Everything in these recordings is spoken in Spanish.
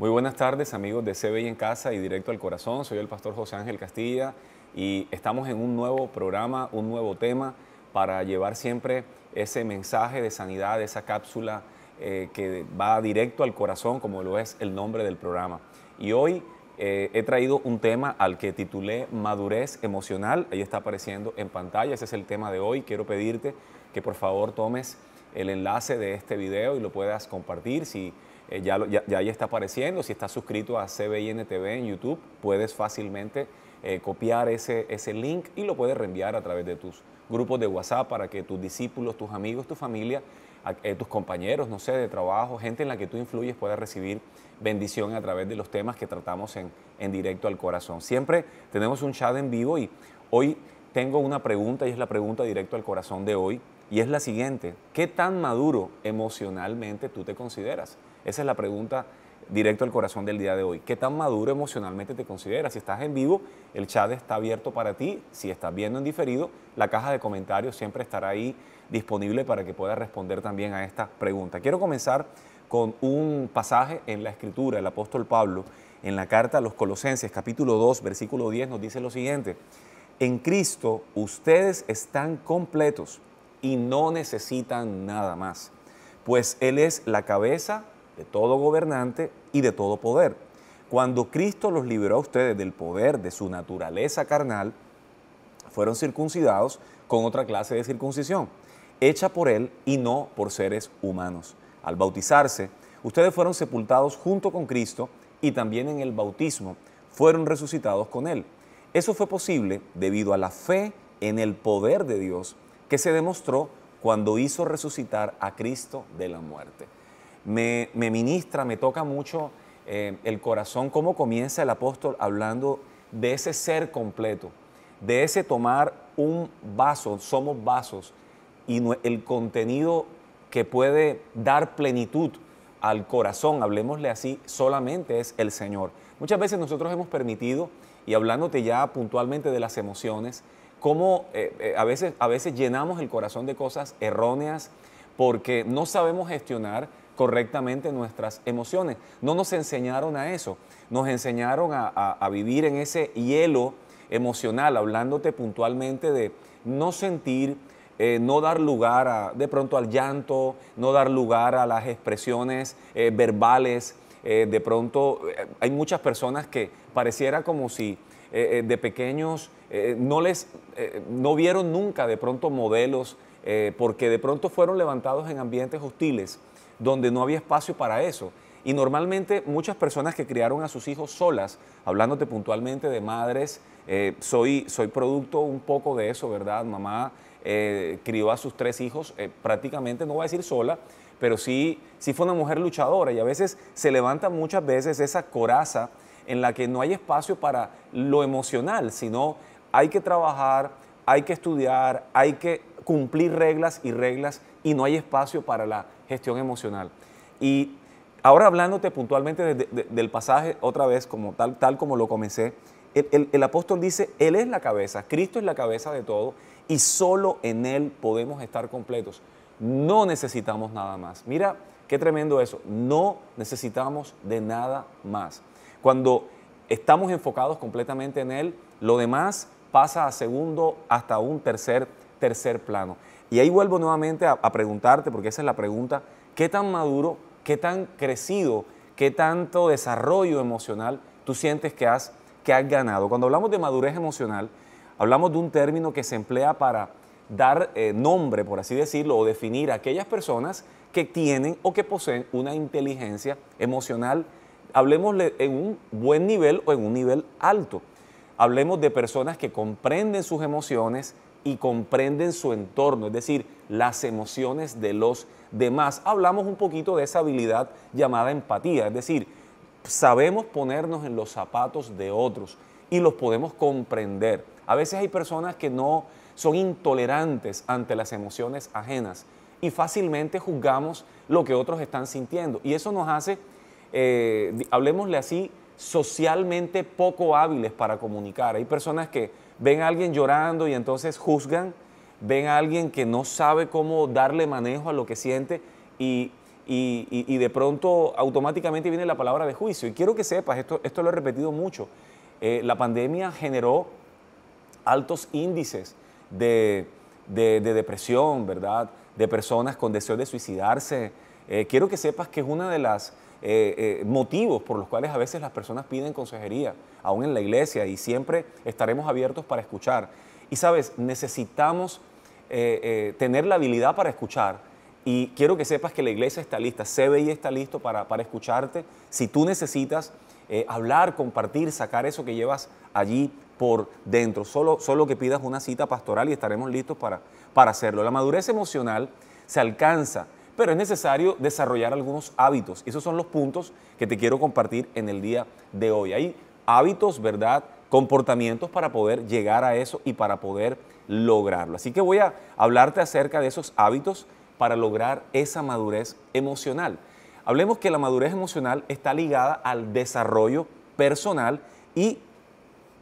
Muy buenas tardes amigos de CBI en Casa y Directo al Corazón, soy el pastor José Ángel Castilla y estamos en un nuevo programa, un nuevo tema para llevar siempre ese mensaje de sanidad, esa cápsula eh, que va directo al corazón como lo es el nombre del programa. Y hoy eh, he traído un tema al que titulé Madurez Emocional, ahí está apareciendo en pantalla, ese es el tema de hoy, quiero pedirte que por favor tomes el enlace de este video y lo puedas compartir si eh, ya, ya, ahí está apareciendo. Si estás suscrito a CBN TV en YouTube, puedes fácilmente eh, copiar ese, link y lo puedes reenviar a través de tus grupos de WhatsApp para que tus discípulos, tus amigos, tu familia, eh, tus compañeros, no sé, de trabajo, gente en la que tú influyes pueda recibir bendición a través de los temas que tratamos en, en directo al corazón. Siempre tenemos un chat en vivo y hoy tengo una pregunta y es la pregunta directo al corazón de hoy y es la siguiente, ¿qué tan maduro emocionalmente tú te consideras? Esa es la pregunta directo al corazón del día de hoy. ¿Qué tan maduro emocionalmente te consideras? Si estás en vivo, el chat está abierto para ti. Si estás viendo en diferido, la caja de comentarios siempre estará ahí disponible para que puedas responder también a esta pregunta. Quiero comenzar con un pasaje en la escritura. El apóstol Pablo, en la carta a los Colosenses, capítulo 2, versículo 10, nos dice lo siguiente. En Cristo ustedes están completos y no necesitan nada más, pues Él es la cabeza de todo gobernante y de todo poder. Cuando Cristo los liberó a ustedes del poder de su naturaleza carnal, fueron circuncidados con otra clase de circuncisión, hecha por Él y no por seres humanos. Al bautizarse, ustedes fueron sepultados junto con Cristo y también en el bautismo fueron resucitados con Él. Eso fue posible debido a la fe en el poder de Dios que se demostró cuando hizo resucitar a Cristo de la muerte me, ministra, me toca mucho eh, el corazón, cómo comienza el apóstol hablando de ese ser completo, de ese tomar un vaso, somos vasos, y el contenido que puede dar plenitud al corazón, hablemosle así, solamente es el Señor. Muchas veces nosotros hemos permitido, y hablándote ya puntualmente de las emociones, cómo eh, eh, a, veces, a veces llenamos el corazón de cosas erróneas porque no sabemos gestionar correctamente nuestras emociones. No nos enseñaron a eso, nos enseñaron a, vivir en ese hielo emocional, hablándote puntualmente de no sentir, eh, no dar lugar a, de pronto al llanto, no dar lugar a las expresiones eh, verbales. Eh, de pronto hay muchas personas que pareciera como si de pequeños no les no vieron nunca de pronto modelos porque de pronto fueron levantados en ambientes hostiles donde no había espacio para eso. Y normalmente muchas personas que criaron a sus hijos solas, hablándote puntualmente de madres, eh, soy, soy producto un poco de eso, ¿verdad? Mamá eh, crió a sus tres hijos eh, prácticamente, no voy a decir sola, pero sí, sí fue una mujer luchadora y a veces se levanta muchas veces esa coraza en la que no hay espacio para lo emocional, sino hay que trabajar, hay que estudiar, hay que cumplir reglas y reglas y no hay espacio para la gestión emocional. Y ahora hablándote puntualmente del pasaje, otra vez, como tal, tal como lo comencé, el, el, apóstol dice, Él es la cabeza, Cristo es la cabeza de todo y solo en Él podemos estar completos. No necesitamos nada más. Mira qué tremendo eso. No necesitamos de nada más. Cuando estamos enfocados completamente en Él, lo demás pasa a segundo hasta un tercer, tercer plano. Y ahí vuelvo nuevamente a, preguntarte, porque esa es la pregunta, ¿qué tan maduro, qué tan crecido, qué tanto desarrollo emocional tú sientes que has, que has ganado? Cuando hablamos de madurez emocional, hablamos de un término que se emplea para dar eh, nombre, por así decirlo, o definir a aquellas personas que tienen o que poseen una inteligencia emocional, hablemos en un buen nivel o en un nivel alto. Hablemos de personas que comprenden sus emociones, y comprenden su entorno, es decir, las emociones de los demás. Hablamos un poquito de esa habilidad llamada empatía, es decir, sabemos ponernos en los zapatos de otros y los podemos comprender. A veces hay personas que no son intolerantes ante las emociones ajenas y fácilmente juzgamos lo que otros están sintiendo. Y eso nos hace, eh, hablemosle así, socialmente poco hábiles para comunicar. Hay personas que ven a alguien llorando y entonces juzgan, ven a alguien que no sabe cómo darle manejo a lo que siente y, de pronto automáticamente viene la palabra de juicio. Y quiero que sepas, esto, esto lo he repetido mucho, eh, la pandemia generó altos índices de, depresión, ¿verdad? De personas con deseo de suicidarse. Eh, quiero que sepas que es una de las eh, eh, motivos por los cuales a veces las personas piden consejería, aún en la iglesia, y siempre estaremos abiertos para escuchar. Y sabes, necesitamos eh, tener la habilidad para escuchar. Y quiero que sepas que la iglesia está lista, CBI está listo para, escucharte. Si tú necesitas hablar, compartir, sacar eso que llevas allí por dentro, solo, solo que pidas una cita pastoral y estaremos listos para, para hacerlo. La madurez emocional se alcanza pero es necesario desarrollar algunos hábitos. Esos son los puntos que te quiero compartir en el día de hoy. Hay hábitos, ¿verdad? Comportamientos para poder llegar a eso y para poder lograrlo. Así que voy a hablarte acerca de esos hábitos para lograr esa madurez emocional. Hablemos que la madurez emocional está ligada al desarrollo personal y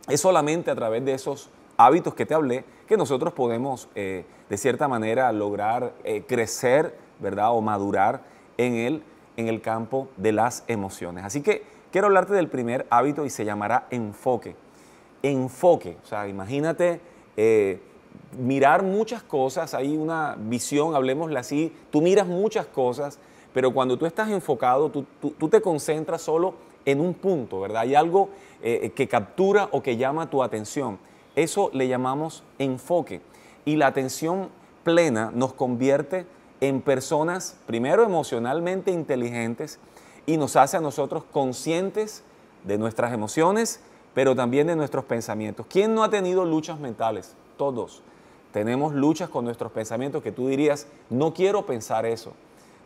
es solamente a través de esos hábitos que te hablé que nosotros podemos, eh, de cierta manera, lograr eh, crecer ¿verdad? O madurar en el, en el campo de las emociones. Así que quiero hablarte del primer hábito y se llamará enfoque. Enfoque, o sea, imagínate eh, mirar muchas cosas, hay una visión, hablemosla así, tú miras muchas cosas, pero cuando tú estás enfocado, tú, te concentras solo en un punto, ¿verdad? Hay algo eh, que captura o que llama tu atención. Eso le llamamos enfoque. Y la atención plena nos convierte en personas, primero emocionalmente inteligentes, y nos hace a nosotros conscientes de nuestras emociones, pero también de nuestros pensamientos. ¿Quién no ha tenido luchas mentales? Todos. Tenemos luchas con nuestros pensamientos que tú dirías, no quiero pensar eso,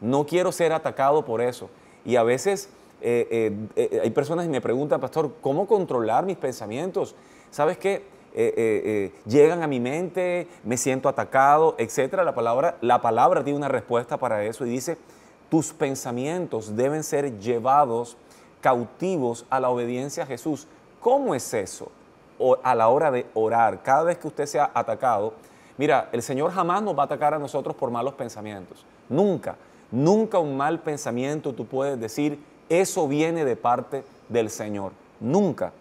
no quiero ser atacado por eso. Y a veces eh, eh, eh, hay personas que me preguntan, pastor, ¿cómo controlar mis pensamientos? ¿Sabes qué? Eh, eh, eh, llegan a mi mente, me siento atacado, etc. La palabra, la palabra tiene una respuesta para eso y dice, tus pensamientos deben ser llevados cautivos a la obediencia a Jesús. ¿Cómo es eso? O a la hora de orar, cada vez que usted sea atacado, mira, el Señor jamás nos va a atacar a nosotros por malos pensamientos. Nunca, nunca un mal pensamiento tú puedes decir, eso viene de parte del Señor. Nunca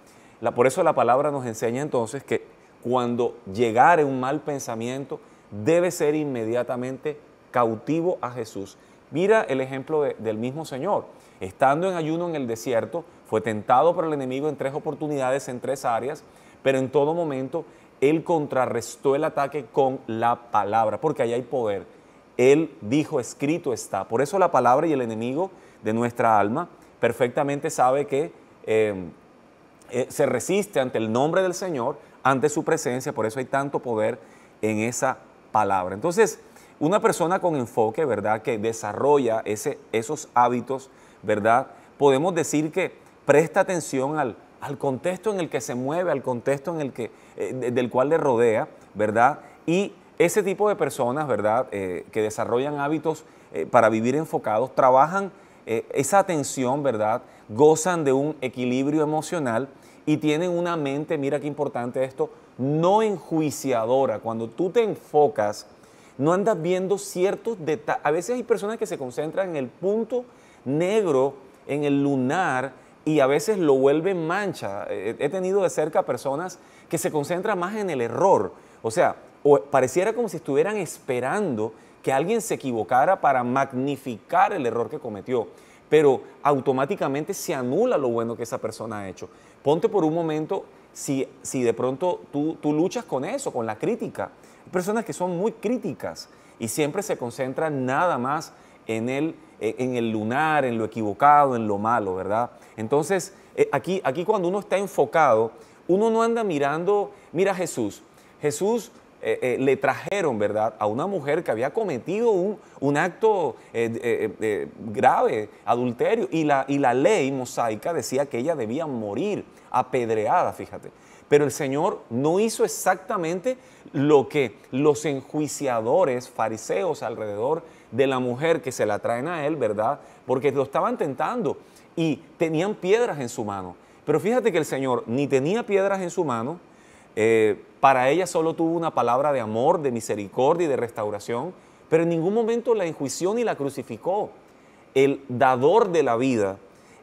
por eso la palabra nos enseña entonces que cuando llegare un mal pensamiento, debe ser inmediatamente cautivo a Jesús. Mira el ejemplo del mismo Señor. Estando en ayuno en el desierto, fue tentado por el enemigo en tres oportunidades, en tres áreas, pero en todo momento él contrarrestó el ataque con la palabra, porque ahí hay poder. Él dijo, escrito está. Por eso la palabra y el enemigo de nuestra alma perfectamente sabe que eh, eh, se resiste ante el nombre del Señor, ante su presencia, por eso hay tanto poder en esa palabra. Entonces, una persona con enfoque, ¿verdad? Que desarrolla ese, esos hábitos, ¿verdad? Podemos decir que presta atención al, contexto en el que se mueve, al contexto en el que, eh, del cual le rodea, ¿verdad? Y ese tipo de personas, ¿verdad? Eh, que desarrollan hábitos para vivir enfocados, trabajan eh, esa atención, ¿verdad? Gozan de un equilibrio emocional y tienen una mente, mira qué importante esto, no enjuiciadora. Cuando tú te enfocas, no andas viendo ciertos detalles. A veces hay personas que se concentran en el punto negro, en el lunar, y a veces lo vuelven mancha. Eh, eh, he tenido de cerca personas que se concentran más en el error. O sea, pareciera como si estuvieran esperando que alguien se equivocara para magnificar el error que cometió, pero automáticamente se anula lo bueno que esa persona ha hecho. Ponte por un momento si, si de pronto tú, luchas con eso, con la crítica. personas que son muy críticas y siempre se concentran nada más en el, eh, en el lunar, en lo equivocado, en lo malo, ¿verdad? Entonces, eh, aquí, aquí cuando uno está enfocado, uno no anda mirando, mira Jesús, Jesús eh, eh, le trajeron, ¿verdad?, a una mujer que había cometido un, acto eh, grave, adulterio, y la, y la ley mosaica decía que ella debía morir apedreada, fíjate. Pero el Señor no hizo exactamente lo que los enjuiciadores fariseos alrededor de la mujer que se la traen a él, ¿verdad? Porque lo estaban tentando y tenían piedras en su mano. Pero fíjate que el Señor ni tenía piedras en su mano, eh, para ella solo tuvo una palabra de amor, de misericordia y de restauración, pero en ningún momento la enjuició ni la crucificó. El dador de la vida,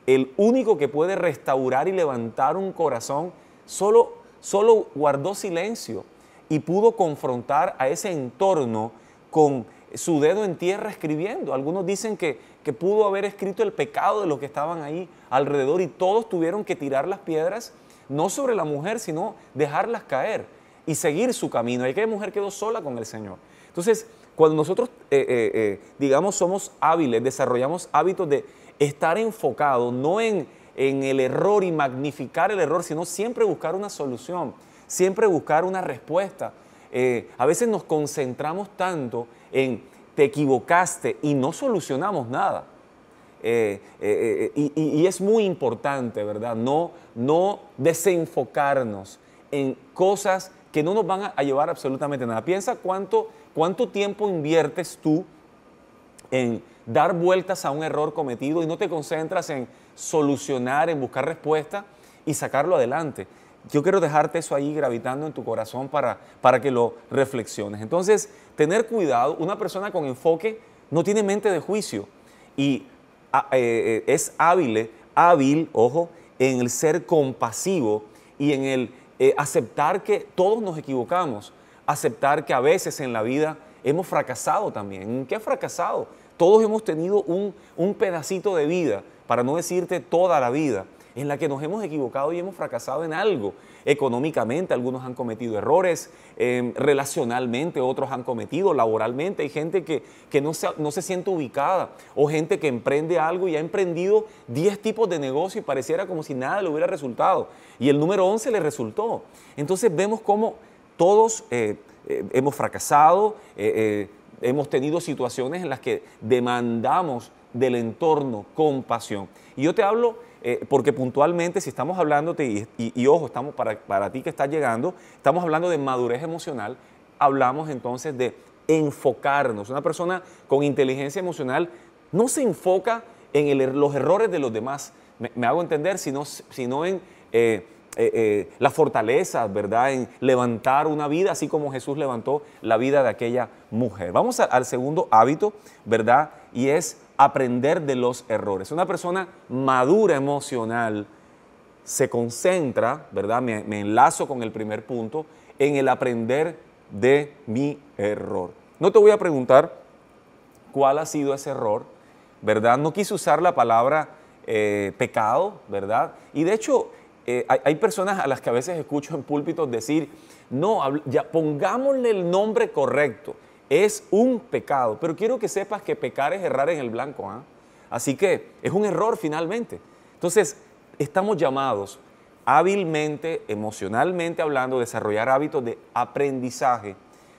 el único que puede restaurar y levantar un corazón, solo, solo guardó silencio y pudo confrontar a ese entorno con su dedo en tierra escribiendo. Algunos dicen que, que pudo haber escrito el pecado de los que estaban ahí alrededor y todos tuvieron que tirar las piedras no sobre la mujer, sino dejarlas caer y seguir su camino. Y aquella mujer quedó sola con el Señor. Entonces, cuando nosotros, eh, eh, eh, digamos, somos hábiles, desarrollamos hábitos de estar enfocado, no en, en el error y magnificar el error, sino siempre buscar una solución, siempre buscar una respuesta. a veces nos concentramos tanto en te equivocaste y no solucionamos nada. Eh, eh, eh, y, y, es muy importante, ¿verdad? No, no desenfocarnos en cosas que no nos van a llevar absolutamente nada. Piensa cuánto, cuánto tiempo inviertes tú en dar vueltas a un error cometido y no te concentras en solucionar, en buscar respuesta y sacarlo adelante. Yo quiero dejarte eso ahí gravitando en tu corazón para, para que lo reflexiones. Entonces, tener cuidado, una persona con enfoque no tiene mente de juicio y Ah, eh, eh, es hábil, eh, hábil, ojo, en el ser compasivo y en el aceptar que todos nos equivocamos, aceptar que a veces en la vida hemos fracasado también. ¿Qué ha fracasado? Todos hemos tenido un, un pedacito de vida, para no decirte toda la vida en la que nos hemos equivocado y hemos fracasado en algo. Económicamente algunos han cometido errores, em, relacionalmente otros han cometido, laboralmente hay gente que, no, se, no se siente ubicada o gente que emprende algo y ha emprendido 10 tipos de negocio y pareciera como si nada le hubiera resultado y el número 11 le resultó. Entonces vemos cómo todos eh, eh, hemos fracasado, eh, hemos tenido situaciones en las que demandamos del entorno compasión. Y yo te hablo eh, porque puntualmente si estamos hablando, y, y, ojo, estamos para, ti que estás llegando, estamos hablando de madurez emocional, hablamos entonces de enfocarnos. Una persona con inteligencia emocional no se enfoca en er, los errores de los demás, me, hago entender, sino, sino en... Eh, eh, eh, las fortalezas, ¿verdad? En levantar una vida, así como Jesús levantó la vida de aquella mujer. Vamos al segundo hábito, ¿verdad? Y es aprender de los errores. Una persona madura emocional se concentra, ¿verdad? Me, enlazo con el primer punto, en el aprender de mi error. No te voy a preguntar cuál ha sido ese error, ¿verdad? No quise usar la palabra eh, pecado, ¿verdad? Y de hecho, eh, hay, hay, personas a las que a veces escucho en púlpitos decir, no, ya pongámosle el nombre correcto es un pecado. Pero quiero que sepas que pecar es errar en el blanco. ¿ah? Así que es un error finalmente. Entonces, estamos llamados hábilmente, emocionalmente hablando, desarrollar hábitos de aprendizaje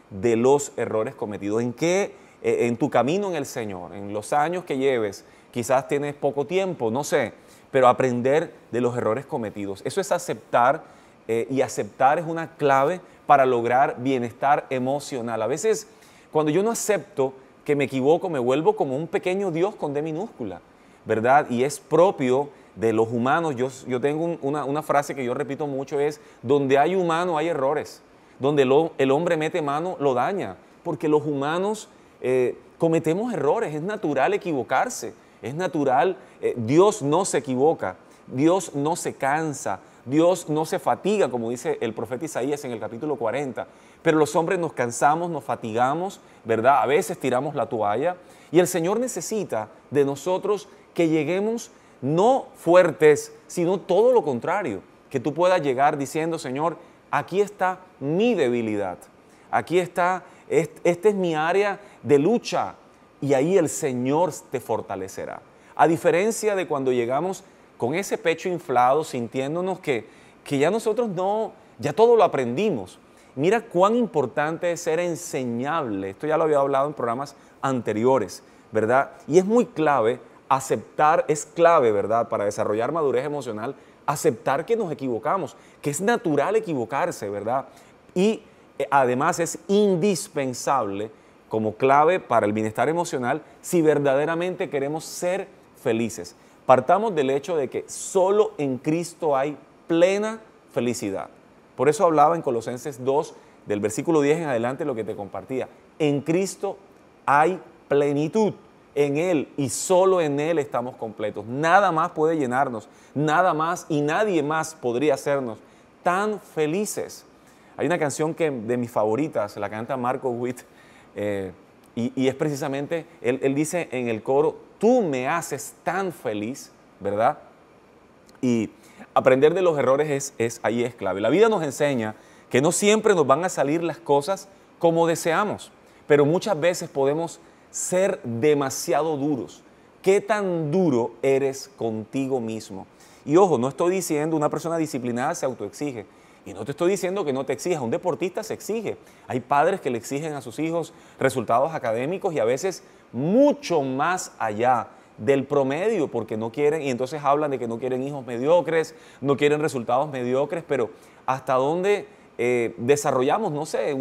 de los errores cometidos. ¿En qué? Eh, en tu camino en el Señor, en los años que lleves, quizás tienes poco tiempo, no sé, pero aprender de los errores cometidos. Eso es aceptar eh, y aceptar es una clave para lograr bienestar emocional. A veces cuando yo no acepto que me equivoco, me vuelvo como un pequeño Dios con D minúscula, ¿verdad? Y es propio de los humanos. Yo, yo tengo una, frase que yo repito mucho, es, donde hay humano hay errores. Donde el hombre mete mano, lo daña. Porque los humanos eh, cometemos errores, es natural equivocarse, es natural, eh, Dios no se equivoca, Dios no se cansa, Dios no se fatiga, como dice el profeta Isaías en el capítulo 40, pero los hombres nos cansamos, nos fatigamos, ¿verdad? A veces tiramos la toalla y el Señor necesita de nosotros que lleguemos no fuertes, sino todo lo contrario, que tú puedas llegar diciendo, Señor, aquí está mi debilidad, aquí está, este es mi área de lucha y ahí el Señor te fortalecerá. A diferencia de cuando llegamos con ese pecho inflado, sintiéndonos que, que ya nosotros no, ya todo lo aprendimos. Mira cuán importante es ser enseñable. Esto ya lo había hablado en programas anteriores, ¿verdad? Y es muy clave aceptar, es clave, ¿verdad? Para desarrollar madurez emocional, aceptar que nos equivocamos, que es natural equivocarse, ¿verdad? Y eh, además es indispensable como clave para el bienestar emocional si verdaderamente queremos ser felices. Partamos del hecho de que solo en Cristo hay plena felicidad. Por eso hablaba en Colosenses 2, del versículo 10 en adelante, lo que te compartía. En Cristo hay plenitud. En Él y solo en Él estamos completos. Nada más puede llenarnos, nada más y nadie más podría hacernos tan felices. Hay una canción que de mis favoritas, la canta Marco Witt. Eh, y, es precisamente, él, dice en el coro, tú me haces tan feliz, ¿verdad? Y aprender de los errores es, ahí es clave. La vida nos enseña que no siempre nos van a salir las cosas como deseamos, pero muchas veces podemos ser demasiado duros. ¿Qué tan duro eres contigo mismo? Y ojo, no estoy diciendo una persona disciplinada se autoexige, y no te estoy diciendo que no te exijas, un deportista se exige. Hay padres que le exigen a sus hijos resultados académicos y a veces mucho más allá del promedio porque no quieren, y entonces hablan de que no quieren hijos mediocres, no quieren resultados mediocres, pero hasta dónde eh, desarrollamos, no sé,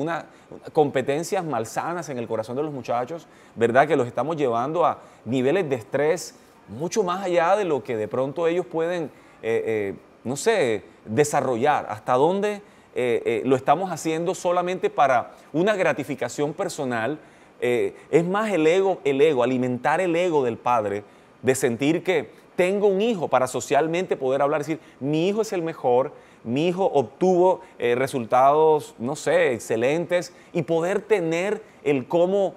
competencias malsanas en el corazón de los muchachos, ¿verdad? Que los estamos llevando a niveles de estrés mucho más allá de lo que de pronto ellos pueden eh, eh, no sé, desarrollar, hasta dónde eh, eh, lo estamos haciendo solamente para una gratificación personal. Eh, es más el ego, el ego, alimentar el ego del padre, de sentir que tengo un hijo para socialmente poder hablar, decir, mi hijo es el mejor, mi hijo obtuvo resultados, no sé, excelentes, y poder tener el cómo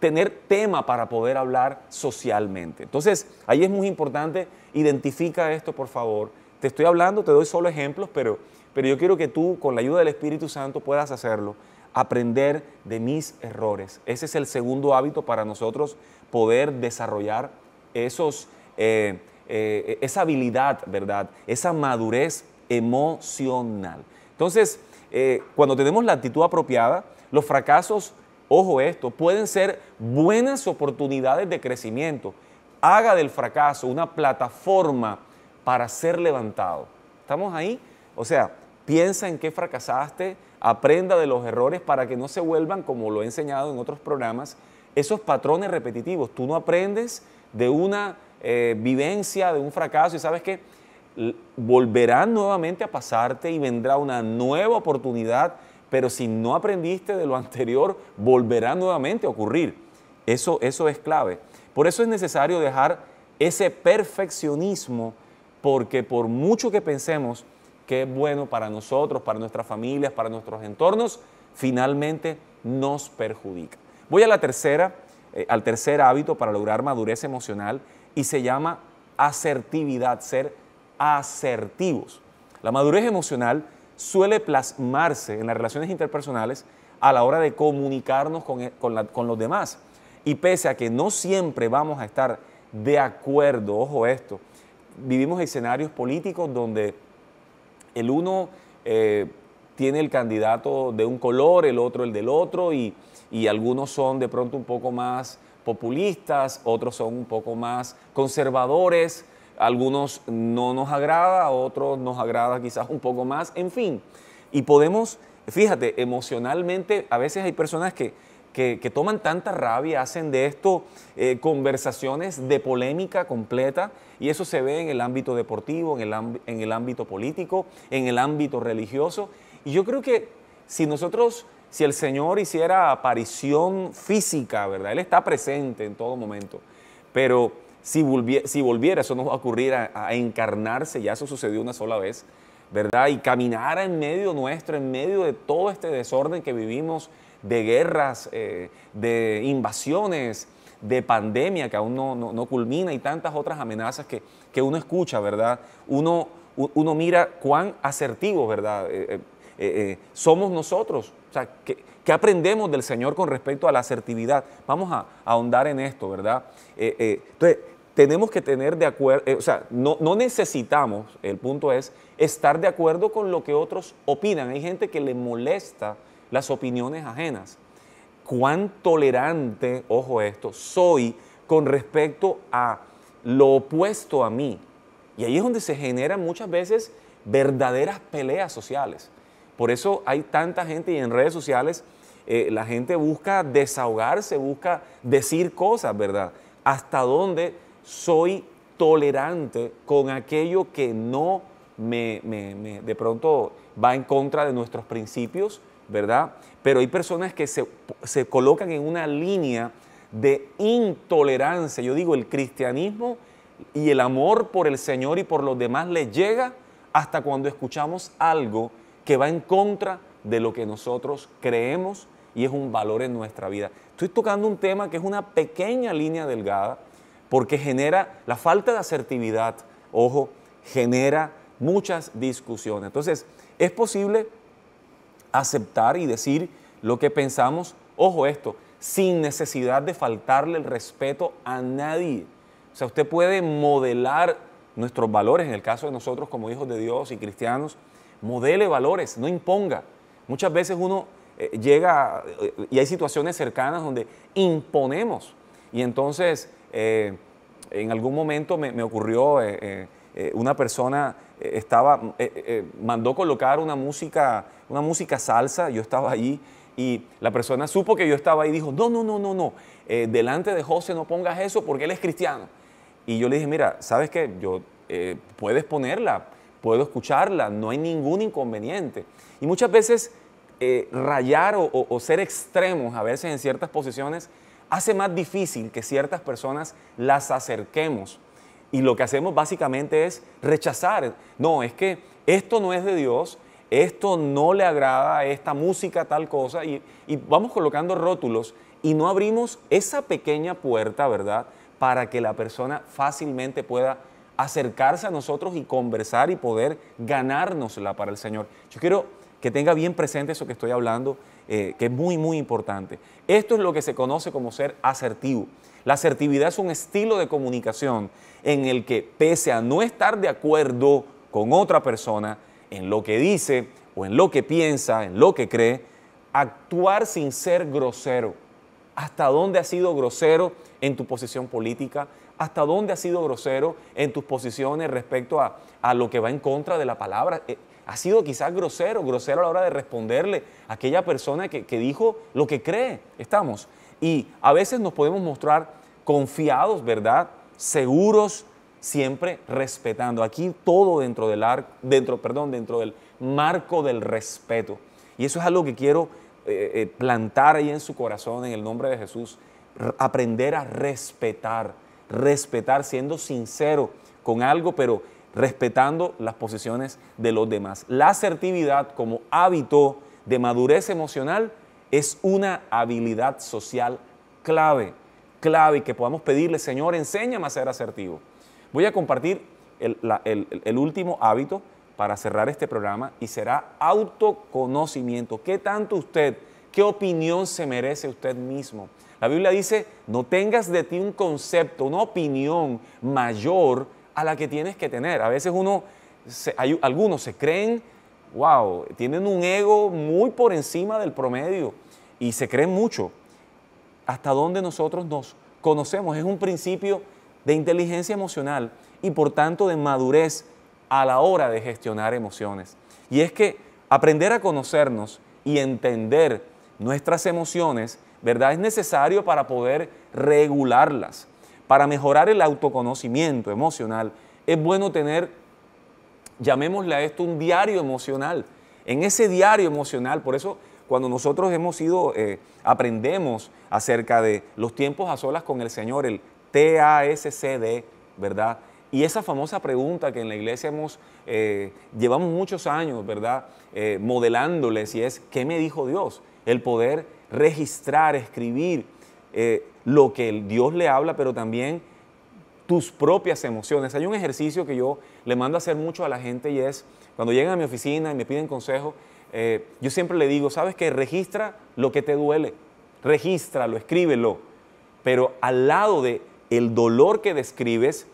tener tema para poder hablar socialmente. Entonces, ahí es muy importante, identifica esto, por favor. Te estoy hablando, te doy solo ejemplos, pero, pero yo quiero que tú, con la ayuda del Espíritu Santo, puedas hacerlo aprender de mis errores. Ese es el segundo hábito para nosotros poder desarrollar esos, eh, eh, esa habilidad, ¿verdad? Esa madurez emocional. Entonces, eh, cuando tenemos la actitud apropiada, los fracasos ojo esto, pueden ser buenas oportunidades de crecimiento. Haga del fracaso una plataforma para ser levantado. ¿Estamos ahí? O sea, piensa en qué fracasaste, aprenda de los errores para que no se vuelvan, como lo he enseñado en otros programas, esos patrones repetitivos. Tú no aprendes de una eh, vivencia, de un fracaso y sabes que volverán nuevamente a pasarte y vendrá una nueva oportunidad pero si no aprendiste de lo anterior, volverá nuevamente a ocurrir. Eso, es clave. Por eso es necesario dejar ese perfeccionismo, porque por mucho que pensemos que es bueno para nosotros, para nuestras familias, para nuestros entornos, finalmente nos perjudica. Voy a la tercera, eh, al tercer hábito para lograr madurez emocional y se llama asertividad, ser asertivos. La madurez emocional suele plasmarse en las relaciones interpersonales a la hora de comunicarnos e, con, los demás. Y pese a que no siempre vamos a estar de acuerdo, ojo esto, vivimos escenarios políticos donde el uno eh, tiene el candidato de un color, el otro el del otro, y, y, algunos son de pronto un poco más populistas, otros son un poco más conservadores, algunos no nos agrada, otros nos agrada quizás un poco más, en fin. Y podemos, fíjate, emocionalmente a veces hay personas que, toman tanta rabia, hacen de esto eh, conversaciones de polémica completa y eso se ve en el ámbito deportivo, en el, en el ámbito político, en el ámbito religioso. Y yo creo que si nosotros si el Señor hiciera aparición física, ¿verdad? Él está presente en todo momento, pero si, volviera, eso no va a ocurrir, a, encarnarse, ya eso sucedió una sola vez, ¿verdad? Y caminara en medio nuestro, en medio de todo este desorden que vivimos, de guerras, eh, de invasiones, de pandemia que aún no, culmina y tantas otras amenazas que, uno escucha, ¿verdad? Uno, uno mira cuán asertivos, ¿verdad? Eh, eh, somos nosotros. O sea, ¿qué, aprendemos del Señor con respecto a la asertividad? Vamos a, a ahondar en esto, ¿verdad? entonces, tenemos que tener de acuerdo, eh, o sea, no, necesitamos, el punto es, estar de acuerdo con lo que otros opinan. Hay gente que le molesta las opiniones ajenas. Cuán tolerante, ojo esto, soy con respecto a lo opuesto a mí. Y ahí es donde se generan muchas veces verdaderas peleas sociales. Por eso hay tanta gente y en redes sociales eh, la gente busca desahogarse, busca decir cosas, ¿verdad? Hasta dónde soy tolerante con aquello que no me, de pronto va en contra de nuestros principios, ¿verdad? Pero hay personas que se, colocan en una línea de intolerancia. Yo digo, el cristianismo y el amor por el Señor y por los demás les llega hasta cuando escuchamos algo que va en contra de lo que nosotros creemos y es un valor en nuestra vida. Estoy tocando un tema que es una pequeña línea delgada, porque genera la falta de asertividad, ojo, genera muchas discusiones. Entonces, es posible aceptar y decir lo que pensamos, ojo esto, sin necesidad de faltarle el respeto a nadie. O sea, usted puede modelar nuestros valores, en el caso de nosotros como hijos de Dios y cristianos, modele valores, no imponga. Muchas veces uno eh, llega, eh, y hay situaciones cercanas donde imponemos, y entonces eh, en algún momento me, ocurrió, eh, eh, una persona estaba, mandó colocar una música, una música salsa, yo estaba allí y la persona supo que yo estaba ahí y dijo, no, no, no, no, no, delante de José no pongas eso porque él es cristiano. Y yo le dije, mira, ¿sabes qué? Yo, puedes ponerla, puedo escucharla, no hay ningún inconveniente. Y muchas veces rayar o, ser extremos a veces en ciertas posiciones hace más difícil que ciertas personas las acerquemos. Y lo que hacemos básicamente es rechazar. No, es que esto no es de Dios, esto no le agrada, esta música tal cosa, y, vamos colocando rótulos y no abrimos esa pequeña puerta, ¿verdad? Para que la persona fácilmente pueda acercarse a nosotros y conversar y poder ganárnosla para el Señor. Yo quiero que tenga bien presente eso que estoy hablando eh, que es muy, muy importante. Esto es lo que se conoce como ser asertivo. La asertividad es un estilo de comunicación en el que, pese a no estar de acuerdo con otra persona en lo que dice o en lo que piensa, en lo que cree, actuar sin ser grosero. ¿Hasta dónde has sido grosero en tu posición política? ¿Hasta dónde has sido grosero en tus posiciones respecto a, a lo que va en contra de la palabra? Eh, ha sido quizás grosero, grosero a la hora de responderle a aquella persona que, dijo lo que cree, estamos. Y a veces nos podemos mostrar confiados, ¿verdad? Seguros, siempre respetando. Aquí todo dentro del, dentro, perdón, dentro del marco del respeto. Y eso es algo que quiero eh, eh, plantar ahí en su corazón en el nombre de Jesús. aprender a respetar, respetar siendo sincero con algo, pero respetando las posiciones de los demás. La asertividad como hábito de madurez emocional es una habilidad social clave, clave que podamos pedirle, Señor, enséñame a ser asertivo. Voy a compartir el, último hábito para cerrar este programa y será autoconocimiento. ¿Qué tanto usted, qué opinión se merece usted mismo? La Biblia dice, no tengas de ti un concepto, una opinión mayor a la que tienes que tener. A veces uno, hay, algunos se creen, wow, tienen un ego muy por encima del promedio y se creen mucho. Hasta donde nosotros nos conocemos es un principio de inteligencia emocional y por tanto de madurez a la hora de gestionar emociones. Y es que aprender a conocernos y entender nuestras emociones, ¿verdad? Es necesario para poder regularlas. Para mejorar el autoconocimiento emocional, es bueno tener, llamémosle a esto, un diario emocional. En ese diario emocional, por eso cuando nosotros hemos ido, eh, aprendemos acerca de los tiempos a solas con el Señor, el TASCD, ¿verdad? Y esa famosa pregunta que en la iglesia hemos, eh, llevamos muchos años, ¿verdad? Eh, modelándoles y es, ¿qué me dijo Dios? El poder registrar, escribir, eh, lo que Dios le habla, pero también tus propias emociones. Hay un ejercicio que yo le mando a hacer mucho a la gente y es, cuando llegan a mi oficina y me piden consejo, eh, yo siempre le digo, ¿sabes qué? Registra lo que te duele, regístralo, escríbelo, pero al lado de el dolor que describes,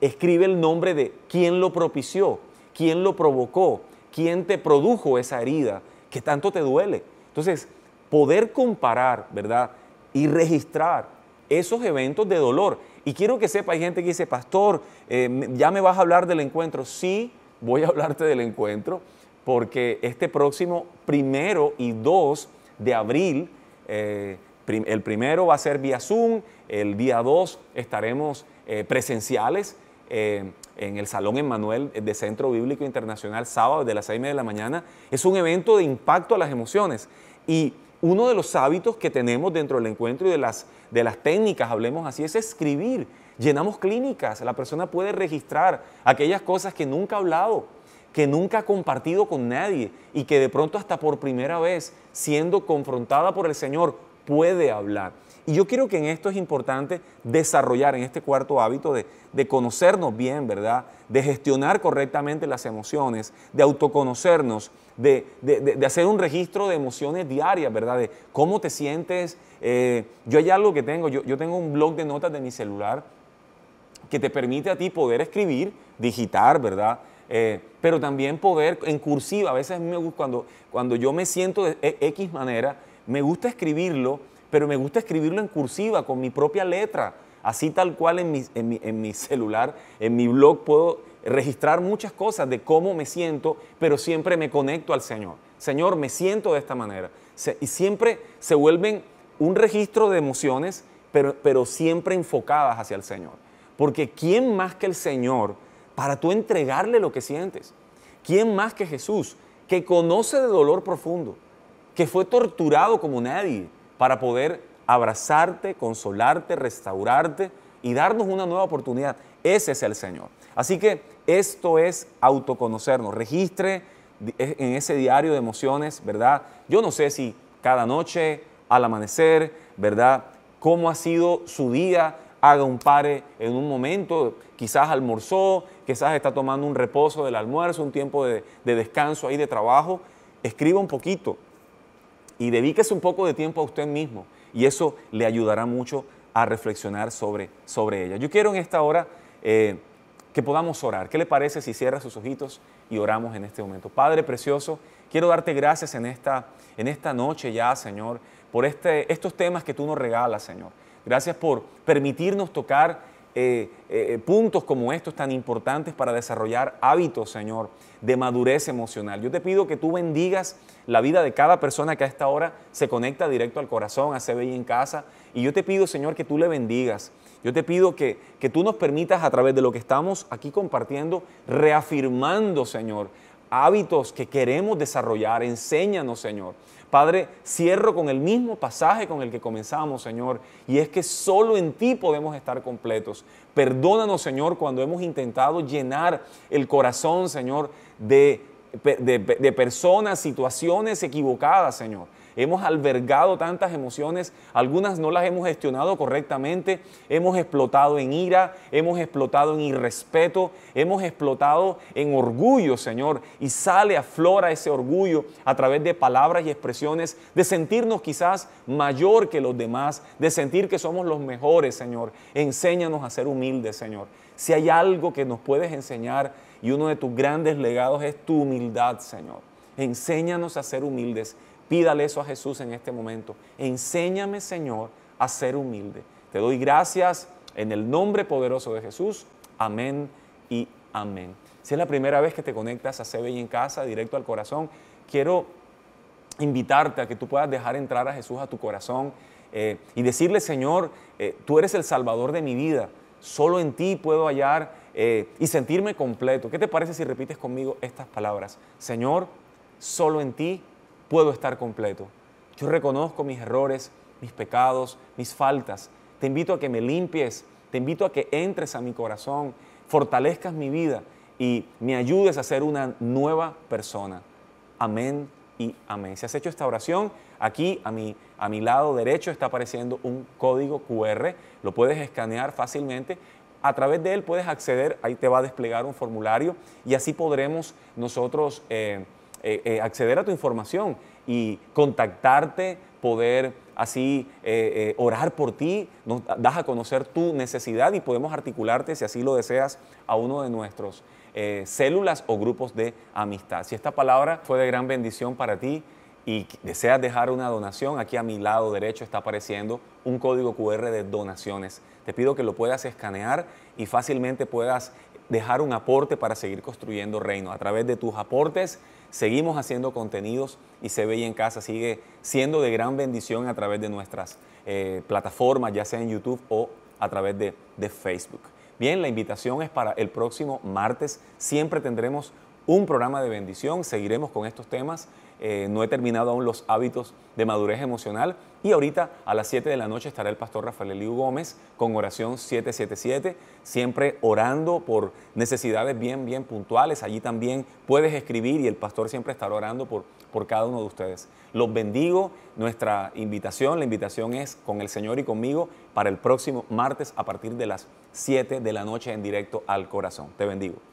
escribe el nombre de quién lo propició, quién lo provocó, quién te produjo esa herida que tanto te duele. Entonces, poder comparar, ¿verdad? y registrar esos eventos de dolor. Y quiero que sepa, hay gente que dice, pastor, eh, ya me vas a hablar del encuentro. Sí, voy a hablarte del encuentro, porque este próximo primero y 2 de abril, eh, el primero va a ser vía Zoom, el día 2 estaremos eh, presenciales en el Salón Emmanuel de Centro Bíblico Internacional, sábado de las 6 de la mañana. Es un evento de impacto a las emociones. Y uno de los hábitos que tenemos dentro del encuentro y de las, de las técnicas, hablemos así, es escribir. Llenamos clínicas, la persona puede registrar aquellas cosas que nunca ha hablado, que nunca ha compartido con nadie y que de pronto hasta por primera vez, siendo confrontada por el Señor, puede hablar. Y yo creo que en esto es importante desarrollar, en este cuarto hábito, de, de conocernos bien, ¿verdad? De gestionar correctamente las emociones, de autoconocernos, de, de, de hacer un registro de emociones diarias, ¿verdad? De cómo te sientes. Eh, yo hay algo que tengo, yo, yo tengo un blog de notas de mi celular que te permite a ti poder escribir, digitar, ¿verdad? Eh, pero también poder en cursiva. A veces me gusta, cuando, cuando yo me siento de e, X manera, me gusta escribirlo pero me gusta escribirlo en cursiva, con mi propia letra. Así tal cual en mi, celular, en mi blog, puedo registrar muchas cosas de cómo me siento, pero siempre me conecto al Señor. Señor, me siento de esta manera. y siempre se vuelven un registro de emociones, pero, pero siempre enfocadas hacia el Señor. Porque ¿quién más que el Señor para tú entregarle lo que sientes? ¿Quién más que Jesús, que conoce de dolor profundo, que fue torturado como nadie, para poder abrazarte, consolarte, restaurarte y darnos una nueva oportunidad. Ese es el Señor. Así que esto es autoconocernos. Registre en ese diario de emociones, ¿verdad? Yo no sé si cada noche, al amanecer, ¿verdad? ¿Cómo ha sido su día? Haga un pare en un momento, quizás almorzó, quizás está tomando un reposo del almuerzo, un tiempo de, de descanso ahí de trabajo. Escriba un poquito, y dedíquese un poco de tiempo a usted mismo y eso le ayudará mucho a reflexionar sobre, sobre ella. Yo quiero en esta hora eh, que podamos orar. ¿Qué le parece si cierra sus ojitos y oramos en este momento? Padre precioso, quiero darte gracias en esta, en esta noche ya, Señor, por este, estos temas que tú nos regalas, Señor. Gracias por permitirnos tocar eh, eh, eh, puntos como estos tan importantes para desarrollar hábitos, Señor, de madurez emocional. Yo te pido que tú bendigas la vida de cada persona que a esta hora se conecta directo al corazón, a CBI en casa. Y yo te pido, Señor, que tú le bendigas. Yo te pido que, que tú nos permitas a través de lo que estamos aquí compartiendo, reafirmando, Señor, hábitos que queremos desarrollar. Enséñanos, Señor, Padre, cierro con el mismo pasaje con el que comenzamos, Señor, y es que solo en ti podemos estar completos. Perdónanos, Señor, cuando hemos intentado llenar el corazón, Señor, de, de personas, situaciones equivocadas, Señor hemos albergado tantas emociones, algunas no las hemos gestionado correctamente, hemos explotado en ira, hemos explotado en irrespeto, hemos explotado en orgullo, Señor, y sale, aflora ese orgullo a través de palabras y expresiones, de sentirnos quizás mayor que los demás, de sentir que somos los mejores, Señor. Enséñanos a ser humildes, Señor. Si hay algo que nos puedes enseñar y uno de tus grandes legados es tu humildad, Señor. Enséñanos a ser humildes Pídale eso a Jesús en este momento. Enséñame, Señor, a ser humilde. Te doy gracias en el nombre poderoso de Jesús. Amén y amén. Si es la primera vez que te conectas a CBI en casa, directo al corazón, quiero invitarte a que tú puedas dejar entrar a Jesús a tu corazón eh, y decirle, Señor, eh, tú eres el Salvador de mi vida, solo en ti puedo hallar eh, y sentirme completo. ¿Qué te parece si repites conmigo estas palabras? Señor, solo en ti puedo estar completo. Yo reconozco mis errores, mis pecados, mis faltas. Te invito a que me limpies, te invito a que entres a mi corazón, fortalezcas mi vida y me ayudes a ser una nueva persona. Amén y amén. Si has hecho esta oración, aquí a mi, a mi lado derecho está apareciendo un código QR. Lo puedes escanear fácilmente a través de él puedes acceder, ahí te va a desplegar un formulario y así podremos nosotros eh, eh, eh, acceder a tu información y contactarte, poder así eh, orar por ti, nos das a conocer tu necesidad y podemos articularte, si así lo deseas, a uno de nuestros células o grupos de amistad. Si esta palabra fue de gran bendición para ti y deseas dejar una donación, aquí a mi lado derecho está apareciendo un código QR de donaciones. Te pido que lo puedas escanear y fácilmente puedas dejar un aporte para seguir construyendo reino. A través de tus aportes seguimos haciendo contenidos y se en casa sigue siendo de gran bendición a través de nuestras eh, plataformas, ya sea en YouTube o a través de, de Facebook. Bien, la invitación es para el próximo martes. Siempre tendremos un programa de bendición. Seguiremos con estos temas eh, no he terminado aún los hábitos de madurez emocional y ahorita a las 7 de la noche estará el pastor Rafael Eliu Gómez con oración 777, siempre orando por necesidades bien, bien puntuales. Allí también puedes escribir y el pastor siempre estará orando por, por cada uno de ustedes. Los bendigo. Nuestra invitación, la invitación es con el Señor y conmigo para el próximo martes a partir de las 7 de la noche en directo al corazón. Te bendigo.